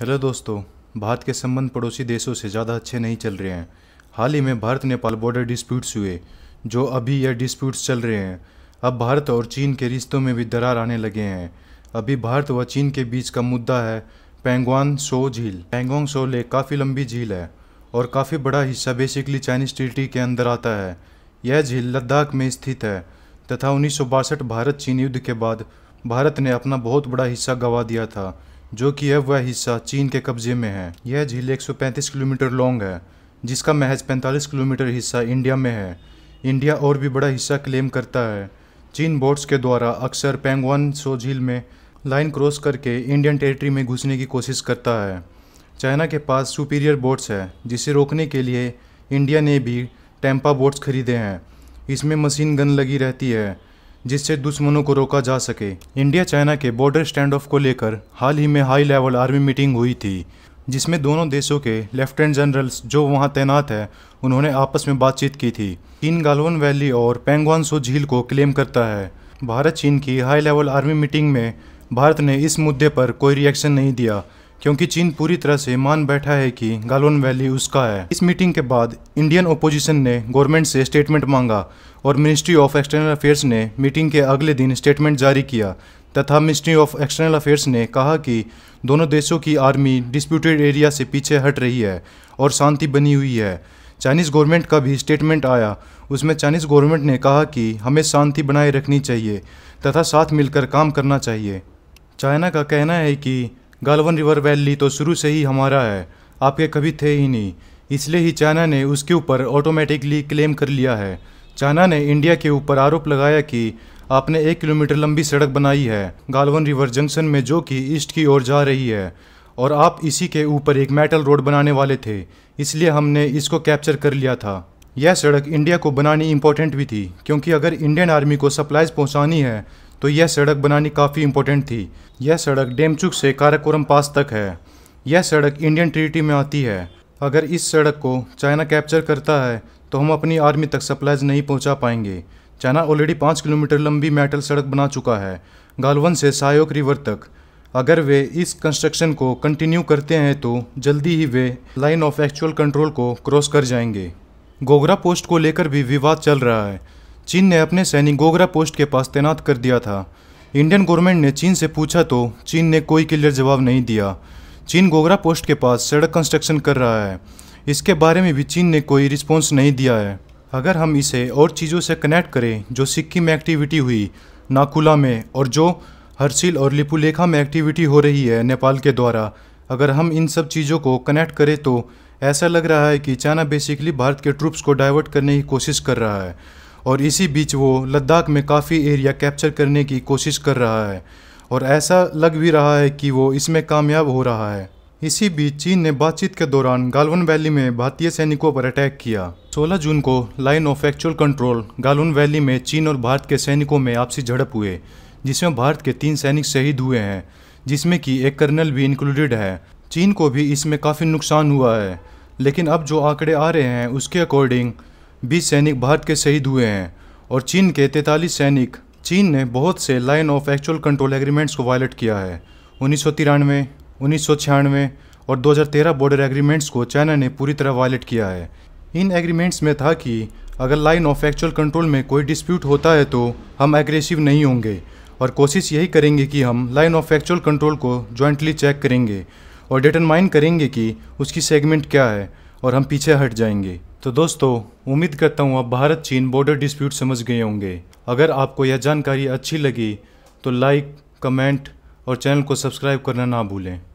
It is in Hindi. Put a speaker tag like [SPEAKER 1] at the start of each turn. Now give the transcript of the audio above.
[SPEAKER 1] हेलो दोस्तों भारत के संबंध पड़ोसी देशों से ज़्यादा अच्छे नहीं चल रहे हैं हाल ही में भारत नेपाल बॉर्डर डिस्प्यूट्स हुए जो अभी यह डिस्प्यूट्स चल रहे हैं अब भारत और चीन के रिश्तों में भी दरार आने लगे हैं अभी भारत व चीन के बीच का मुद्दा है पेंगवान सो झील पेंगोंग सो लेक काफ़ी लंबी झील है और काफ़ी बड़ा हिस्सा बेसिकली चाइनीज टेरिटरी के अंदर आता है यह झील लद्दाख में स्थित है तथा उन्नीस भारत चीन युद्ध के बाद भारत ने अपना बहुत बड़ा हिस्सा गंवा दिया था जो कि अब वह हिस्सा चीन के कब्जे में है यह झील 135 किलोमीटर लॉन्ग है जिसका महज 45 किलोमीटर हिस्सा इंडिया में है इंडिया और भी बड़ा हिस्सा क्लेम करता है चीन बोट्स के द्वारा अक्सर पेंगवान सो झील में लाइन क्रॉस करके इंडियन टेरिटरी में घुसने की कोशिश करता है चाइना के पास सुपीरियर बोट्स है जिसे रोकने के लिए इंडिया ने भी टेम्पा बोट्स खरीदे हैं इसमें मशीन गन लगी रहती है जिससे दुश्मनों को रोका जा सके इंडिया चाइना के बॉर्डर स्टैंड ऑफ को लेकर हाल ही में हाई लेवल आर्मी मीटिंग हुई थी जिसमें दोनों देशों के लेफ्टिनेंट जनरल्स जो वहां तैनात हैं उन्होंने आपस में बातचीत की थी चीन गालवन वैली और पेंगवानसो झील को क्लेम करता है भारत चीन की हाई लेवल आर्मी मीटिंग में भारत ने इस मुद्दे पर कोई रिएक्शन नहीं दिया क्योंकि चीन पूरी तरह से मान बैठा है कि गालोन वैली उसका है इस मीटिंग के बाद इंडियन ओपोजिशन ने गवर्नमेंट से स्टेटमेंट मांगा और मिनिस्ट्री ऑफ एक्सटर्नल अफेयर्स ने मीटिंग के अगले दिन स्टेटमेंट जारी किया तथा मिनिस्ट्री ऑफ एक्सटर्नल अफेयर्स ने कहा कि दोनों देशों की आर्मी डिस्प्यूटेड एरिया से पीछे हट रही है और शांति बनी हुई है चाइनीज़ गवर्नमेंट का भी स्टेटमेंट आया उसमें चाइनीज़ गवर्नमेंट ने कहा कि हमें शांति बनाए रखनी चाहिए तथा साथ मिलकर काम करना चाहिए चाइना का कहना है कि गालवन रिवर वैली तो शुरू से ही हमारा है आपके कभी थे ही नहीं इसलिए ही चाइना ने उसके ऊपर ऑटोमेटिकली क्लेम कर लिया है चाइना ने इंडिया के ऊपर आरोप लगाया कि आपने एक किलोमीटर लंबी सड़क बनाई है गालवन रिवर जंक्शन में जो कि ईस्ट की ओर जा रही है और आप इसी के ऊपर एक मेटल रोड बनाने वाले थे इसलिए हमने इसको कैप्चर कर लिया था यह सड़क इंडिया को बनानी इम्पोर्टेंट भी थी क्योंकि अगर इंडियन आर्मी को सप्लाइज पहुंचानी है तो यह सड़क बनानी काफ़ी इम्पोर्टेंट थी यह सड़क डेमचुक से काराकोरम पास तक है यह सड़क इंडियन ट्रीटी में आती है अगर इस सड़क को चाइना कैप्चर करता है तो हम अपनी आर्मी तक सप्लाइज नहीं पहुंचा पाएंगे चाइना ऑलरेडी पाँच किलोमीटर लंबी मेटल सड़क बना चुका है गालवन से सायोक रिवर तक अगर वे इस कंस्ट्रक्शन को कंटिन्यू करते हैं तो जल्दी ही वे लाइन ऑफ एक्चुअल कंट्रोल को क्रॉस कर जाएंगे गोगरा पोस्ट को लेकर भी विवाद चल रहा है चीन ने अपने सैनिक गोगरा पोस्ट के पास तैनात कर दिया था इंडियन गवर्नमेंट ने चीन से पूछा तो चीन ने कोई क्लियर जवाब नहीं दिया चीन गोगरा पोस्ट के पास सड़क कंस्ट्रक्शन कर रहा है इसके बारे में भी चीन ने कोई रिस्पॉन्स नहीं दिया है अगर हम इसे और चीज़ों से कनेक्ट करें जो सिक्किम में एक्टिविटी हुई नाकुला में और जो हरसिल और लिपुलेखा में एक्टिविटी हो रही है नेपाल के द्वारा अगर हम इन सब चीज़ों को कनेक्ट करें तो ऐसा लग रहा है कि चाइना बेसिकली भारत के ट्रूप्स को डाइवर्ट करने की कोशिश कर रहा है और इसी बीच वो लद्दाख में काफ़ी एरिया कैप्चर करने की कोशिश कर रहा है और ऐसा लग भी रहा है कि वो इसमें कामयाब हो रहा है इसी बीच चीन ने बातचीत के दौरान गालवन वैली में भारतीय सैनिकों पर अटैक किया 16 जून को line of actual control Galwan valley में चीन और भारत के सैनिकों में आपसी झड़प हुए जिसमें भारत के तीन सैनिक शहीद हुए हैं जिसमें कि एक कर्नल भी इंक्लूडेड है चीन को भी इसमें काफ़ी नुकसान हुआ है लेकिन अब जो आंकड़े आ रहे हैं उसके अकॉर्डिंग बीस सैनिक भारत के शहीद हुए हैं और चीन के तैंतालीस सैनिक चीन ने बहुत से line of actual control agreements को वायलेट किया है उन्नीस सौ तिरानवे उन्नीस सौ छियानवे और 2013 बॉर्डर एग्रीमेंट्स को चाइना ने पूरी तरह वायलेट किया है इन एग्रीमेंट्स में था कि अगर लाइन ऑफ एक्चुअल कंट्रोल में कोई डिस्प्यूट होता है तो हम एग्रेसिव नहीं होंगे और कोशिश यही करेंगे कि हम लाइन ऑफ एक्चुअल कंट्रोल को जॉइंटली चेक करेंगे और डिटरमाइन करेंगे कि उसकी सेगमेंट क्या है और हम पीछे हट जाएंगे तो दोस्तों उम्मीद करता हूँ आप भारत चीन बॉर्डर डिस्प्यूट समझ गए होंगे अगर आपको यह जानकारी अच्छी लगी तो लाइक कमेंट और चैनल को सब्सक्राइब करना ना भूलें